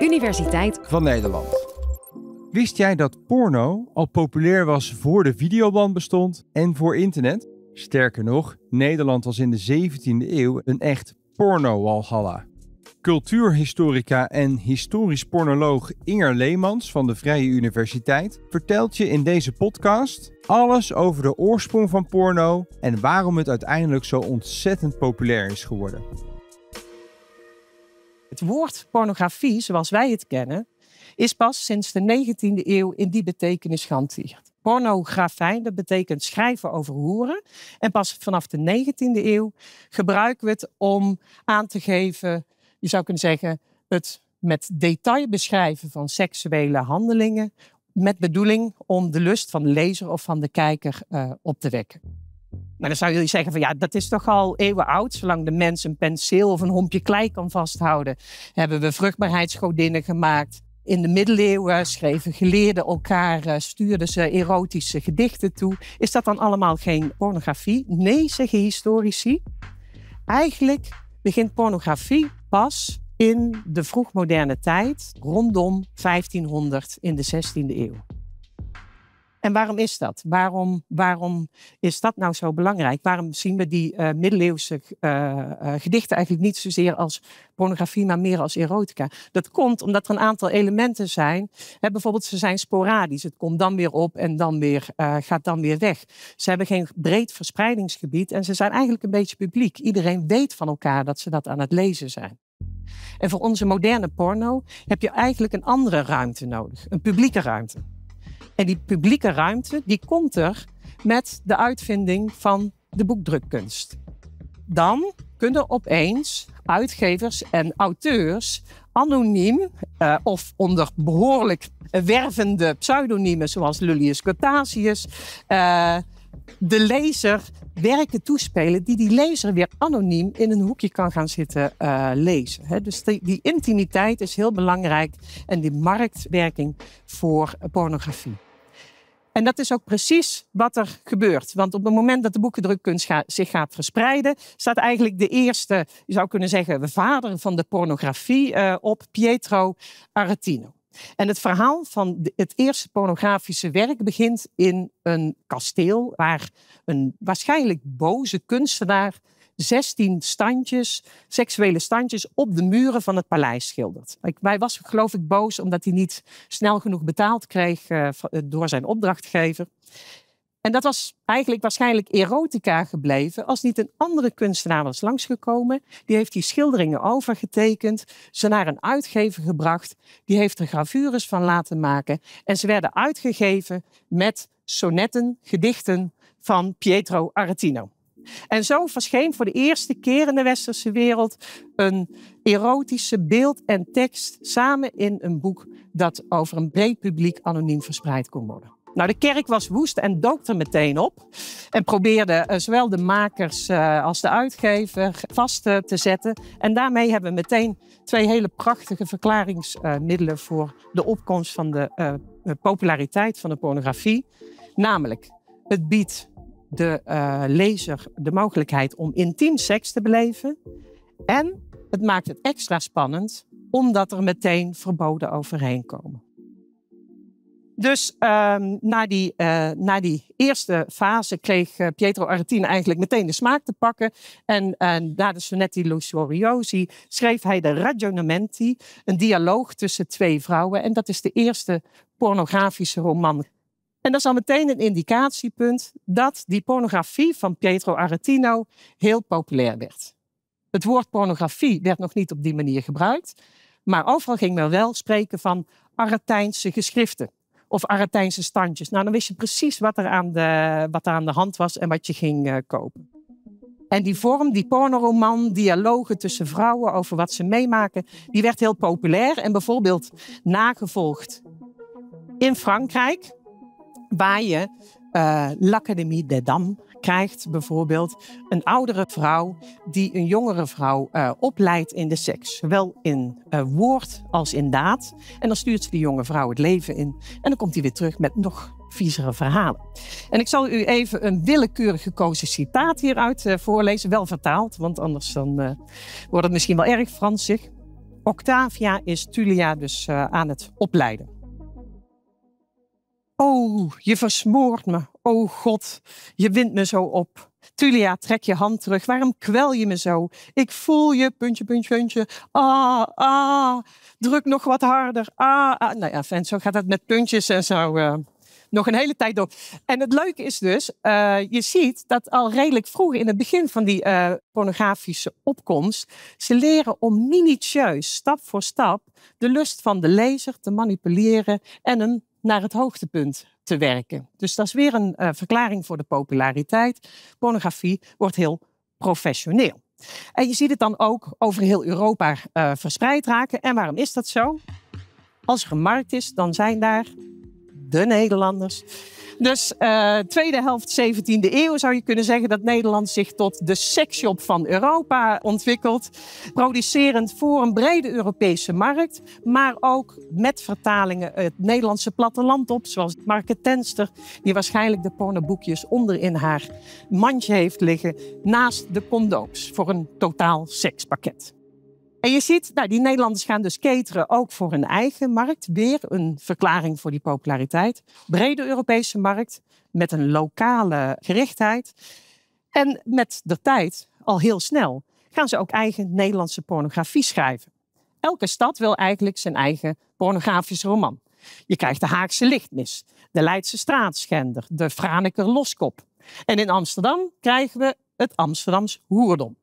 Universiteit van Nederland. Wist jij dat porno al populair was voor de videoband bestond en voor internet? Sterker nog, Nederland was in de 17e eeuw een echt porno-walhalla. Cultuurhistorica en historisch pornoloog Inger Leemans van de Vrije Universiteit vertelt je in deze podcast alles over de oorsprong van porno en waarom het uiteindelijk zo ontzettend populair is geworden. Het woord pornografie, zoals wij het kennen, is pas sinds de 19e eeuw in die betekenis gehanteerd. Pornografijn, dat betekent schrijven over hoeren. En pas vanaf de 19e eeuw gebruiken we het om aan te geven, je zou kunnen zeggen, het met detail beschrijven van seksuele handelingen met bedoeling om de lust van de lezer of van de kijker eh, op te wekken. Maar dan zou je zeggen van ja, dat is toch al eeuwen oud. Zolang de mens een penseel of een hompje klei kan vasthouden, hebben we vruchtbaarheidsgodinnen gemaakt. In de middeleeuwen schreven geleerden elkaar, eh, stuurden ze erotische gedichten toe. Is dat dan allemaal geen pornografie? Nee, zeggen historici. Eigenlijk begint pornografie pas in de vroegmoderne tijd, rondom 1500 in de 16e eeuw. En waarom is dat? Waarom, waarom is dat nou zo belangrijk? Waarom zien we die uh, middeleeuwse uh, gedichten eigenlijk niet zozeer als pornografie, maar meer als erotica? Dat komt omdat er een aantal elementen zijn. bijvoorbeeld, ze zijn sporadisch. Het komt dan weer op en dan weer, uh, gaat dan weer weg. Ze hebben geen breed verspreidingsgebied en ze zijn eigenlijk een beetje publiek. Iedereen weet van elkaar dat ze dat aan het lezen zijn. En voor onze moderne porno heb je eigenlijk een andere ruimte nodig, een publieke ruimte. En die publieke ruimte, die komt er met de uitvinding van de boekdrukkunst. Dan kunnen opeens uitgevers en auteurs anoniem eh, of onder behoorlijk wervende pseudoniemen zoals Lullius Cortasius eh, de lezer werken toespelen die die lezer weer anoniem in een hoekje kan gaan zitten eh, lezen. Dus die intimiteit is heel belangrijk en die marktwerking voor pornografie. En dat is ook precies wat er gebeurt. Want op het moment dat de boekendrukkunst zich gaat verspreiden, staat eigenlijk de eerste, je zou kunnen zeggen, de vader van de pornografie eh, op, Pietro Aretino. En het verhaal van het eerste pornografische werk begint in een kasteel waar een waarschijnlijk boze kunstenaar 16 standjes, seksuele standjes, op de muren van het paleis schildert. Wij hij was geloof ik boos omdat hij niet snel genoeg betaald kreeg eh, eh, door zijn opdrachtgever. En dat was eigenlijk waarschijnlijk erotica gebleven als niet een andere kunstenaar was langsgekomen. Die heeft die schilderingen overgetekend, ze naar een uitgever gebracht, die heeft er gravures van laten maken en ze werden uitgegeven met sonetten, gedichten van Pietro Aretino. En zo verscheen voor de eerste keer in de westerse wereld een erotische beeld en tekst samen in een boek dat over een breed publiek anoniem verspreid kon worden. Nou, de kerk was woest en dook er meteen op. En probeerde eh, zowel de makers eh, als de uitgever vast eh, te zetten. En daarmee hebben we meteen twee hele prachtige verklaringsmiddelen voor de opkomst van de populariteit van de pornografie. Namelijk, het biedt de eh, lezer de mogelijkheid om intiem seks te beleven. En het maakt het extra spannend omdat er meteen verboden overheen komen. Dus ehm, na, die, eh, na die eerste fase kreeg eh, Pietro Aretino eigenlijk meteen de smaak te pakken. En uh, na de Sonetti Lusoriosi schreef hij de Ragionamenti, een dialoog tussen twee vrouwen. En dat is de eerste pornografische roman en dat is al meteen een indicatiepunt dat die pornografie van Pietro Aretino heel populair werd. Het woord pornografie werd nog niet op die manier gebruikt, maar overal ging men wel spreken van Aretijnse geschriften of Aretijnse standjes. Nou, dan wist je precies wat er aan de, wat aan de hand was en wat je ging eh, kopen. En die vorm, die pornoroman, dialogen tussen vrouwen over wat ze meemaken, die werd heel populair en bijvoorbeeld nagevolgd in Frankrijk Waar je uh, L'Académie des Dames krijgt bijvoorbeeld een oudere vrouw die een jongere vrouw eh, opleidt in de seks. Zowel in eh, woord als in daad. En dan stuurt ze die jonge vrouw het leven in. En dan komt hij weer terug met nog viezere verhalen. En ik zal u even een willekeurig gekozen citaat hieruit voorlezen. Wel vertaald, want anders dan, wordt het misschien wel erg Fransig. Octavia is Tulia dus aan het opleiden. Oh, je versmoort me. Oh God, je wint me zo op. Tulia, trek je hand terug. Waarom kwel je me zo? Ik voel je, puntje, puntje, puntje. Ah, ah, druk nog wat harder. Ah, ah. Nou ja, fans, zo gaat het met puntjes en zo. Eh, nog een hele tijd door. En het leuke is dus, eh, je ziet dat al redelijk vroeg in het begin van die eh, pornografische opkomst, ze leren om minutieus, stap voor stap, de lust van de lezer te manipuleren en een naar het hoogtepunt te werken. Dus dat is weer een eh, verklaring voor de populariteit. Pornografie wordt heel professioneel. En je ziet het dan ook over heel Europa eh, verspreid raken. En waarom is dat zo? Als er een markt is, dan zijn daar de Nederlanders dus uh, tweede helft 17e eeuw zou je kunnen zeggen dat Nederland zich tot de seksshop van Europa ontwikkelt. Producerend voor een brede Europese markt, maar ook met vertalingen het Nederlandse platteland op. Zoals Marke Tenster, die waarschijnlijk de pornoboekjes in haar mandje heeft liggen, naast de condooms voor een totaal sekspakket. En je ziet, nou, die Nederlanders gaan dus cateren ook voor hun eigen markt. Weer een verklaring voor die populariteit. Brede Europese markt met een lokale gerichtheid. En met de tijd, al heel snel, gaan ze ook eigen Nederlandse pornografie schrijven. Elke stad wil eigenlijk zijn eigen pornografische roman. Je krijgt de Haagse Lichtmis, de Leidse Straatschender, de Franeker Loskop. En in Amsterdam krijgen we het Amsterdamse Hoerdom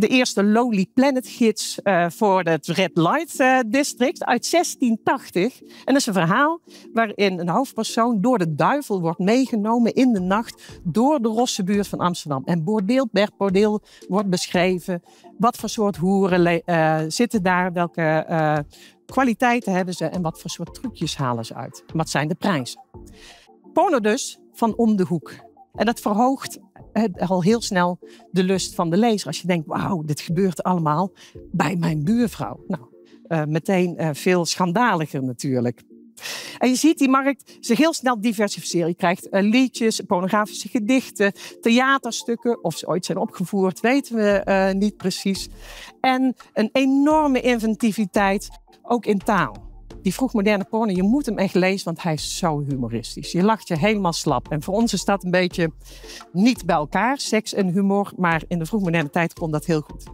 de eerste Lonely Planet gids eh, voor het Red Light eh, District uit 1680. En dat is een verhaal waarin een hoofdpersoon door de duivel wordt meegenomen in de nacht door de rosse buurt van Amsterdam. En bordeel per bordeel wordt beschreven wat voor soort hoeren eh, zitten daar, welke kwaliteiten hebben ze en wat voor soort trucjes halen ze uit. Wat zijn de prijzen? Porno dus van om de hoek. En dat verhoogt eh, al heel snel de lust van de lezer. Als je denkt, wauw, dit gebeurt allemaal bij mijn buurvrouw. Nou, eh, meteen eh, veel schandaliger natuurlijk. En je ziet die markt zich heel snel diversificeren. Je krijgt liedjes, pornografische gedichten, theaterstukken. Of ze ooit zijn opgevoerd, weten we niet precies. En een enorme inventiviteit, ook in taal. Die vroegmoderne porno, je moet hem echt lezen, want hij is zo humoristisch. Je lacht je helemaal slap. En voor ons is dat een beetje niet bij elkaar, seks en humor. Maar in de vroegmoderne tijd kon dat heel goed.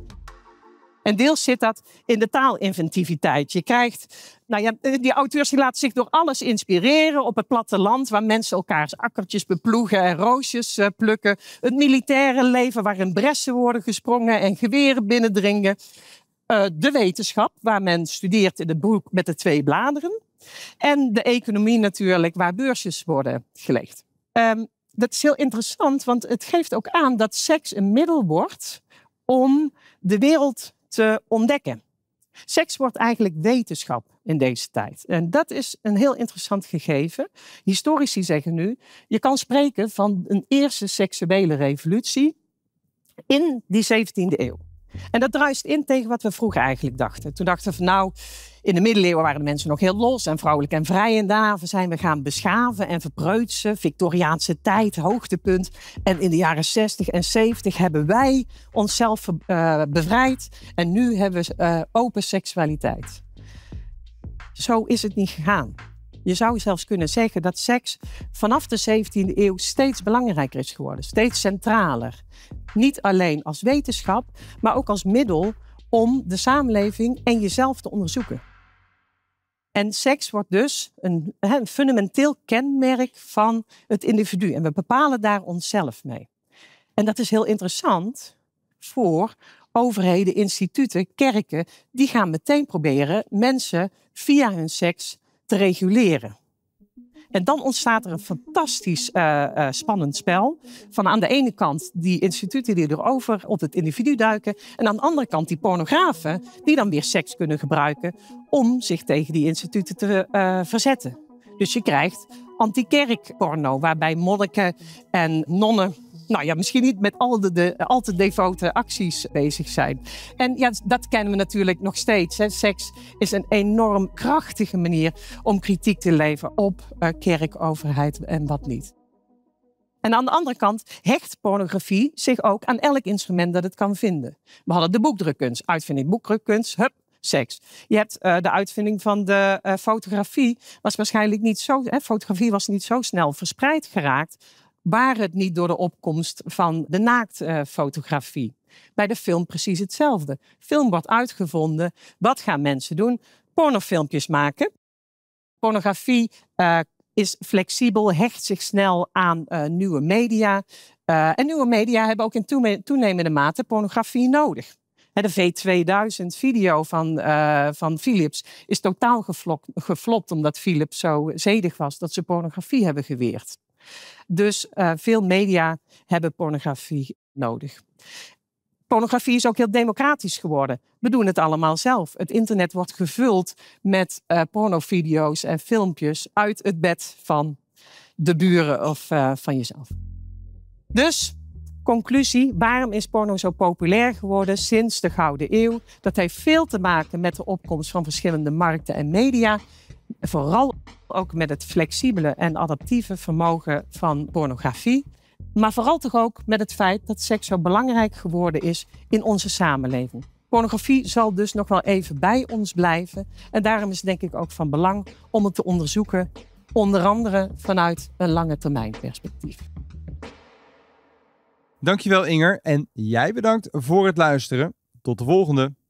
En deels zit dat in de taalinventiviteit. Je krijgt, nou ja, eh, die auteurs die laten zich door alles inspireren op het platteland, waar mensen elkaars akkertjes beploegen en roosjes eh, plukken. Het militaire leven waarin bressen worden gesprongen en geweren binnendringen. Eh, de wetenschap, waar men studeert in het broek met de twee bladeren. En de economie natuurlijk, waar beursjes worden gelegd. Ehm, dat is heel interessant, want het geeft ook aan dat seks een middel wordt om de wereld te ontdekken. Seks wordt eigenlijk wetenschap in deze tijd. En dat is een heel interessant gegeven. Historici zeggen nu, je kan spreken van een eerste seksuele revolutie in die 17e eeuw. En dat druist in tegen wat we vroeger eigenlijk dachten. Toen dachten we van nou, in de middeleeuwen waren de mensen nog heel los en vrouwelijk en vrij. En daarvoor zijn we gaan beschaven en verpreutsen. Victoriaanse tijd, hoogtepunt. En in de jaren 60 en 70 hebben wij onszelf eh, bevrijd. En nu hebben we eh, open seksualiteit. Zo is het niet gegaan. Je zou zelfs kunnen zeggen dat seks vanaf de 17e eeuw steeds belangrijker is geworden, steeds centraler. Niet alleen als wetenschap, maar ook als middel om de samenleving en jezelf te onderzoeken. En seks wordt dus een, fundamenteel kenmerk van het individu. En we bepalen daar onszelf mee. En dat is heel interessant voor overheden, instituten, kerken. Die gaan meteen proberen mensen via hun seks te reguleren. En dan ontstaat er een fantastisch eh, eh, spannend spel. Van aan de ene kant die instituten die erover op het individu duiken. En aan de andere kant die pornografen die dan weer seks kunnen gebruiken om zich tegen die instituten te eh, verzetten. Dus je krijgt anti-kerkporno, waarbij monniken en nonnen nou ja, misschien niet met al de, de eh, al te devote acties bezig zijn. En ja, dat kennen we natuurlijk nog steeds. Hè. Seks is een enorm krachtige manier om kritiek te leveren op eh, kerk, overheid en wat niet. En aan de andere kant hecht pornografie zich ook aan elk instrument dat het kan vinden. We hadden de boekdrukkunst, uitvinding boekdrukkunst, hup, seks. Je hebt eh, de uitvinding van de fotografie was waarschijnlijk niet zo. Hè, fotografie was niet zo snel verspreid geraakt waren het niet door de opkomst van de naaktfotografie. Bij de film precies hetzelfde. Film wordt uitgevonden. Wat gaan mensen doen? Pornofilmpjes maken. Pornografie eh, is flexibel, hecht zich snel aan eh, nieuwe media. Eh, en nieuwe media hebben ook in toenemende mate pornografie nodig. de V2000 video van, van Philips is totaal geflopt, geflopt omdat Philips zo zedig was dat ze pornografie hebben geweerd. Dus eh, veel media hebben pornografie nodig. Pornografie is ook heel democratisch geworden. We doen het allemaal zelf. Het internet wordt gevuld met uh, pornovideo's en filmpjes uit het bed van de buren of eh, van jezelf. Dus Conclusie, waarom is porno zo populair geworden sinds de Gouden Eeuw? Dat heeft veel te maken met de opkomst van verschillende markten en media. Vooral ook met het flexibele en adaptieve vermogen van pornografie. Maar vooral toch ook met het feit dat seks zo belangrijk geworden is in onze samenleving. Pornografie zal dus nog wel even bij ons blijven. En daarom is het denk ik ook van belang om het te onderzoeken, onder andere vanuit een lange termijn perspectief. Dankjewel Inger en jij bedankt voor het luisteren. Tot de volgende.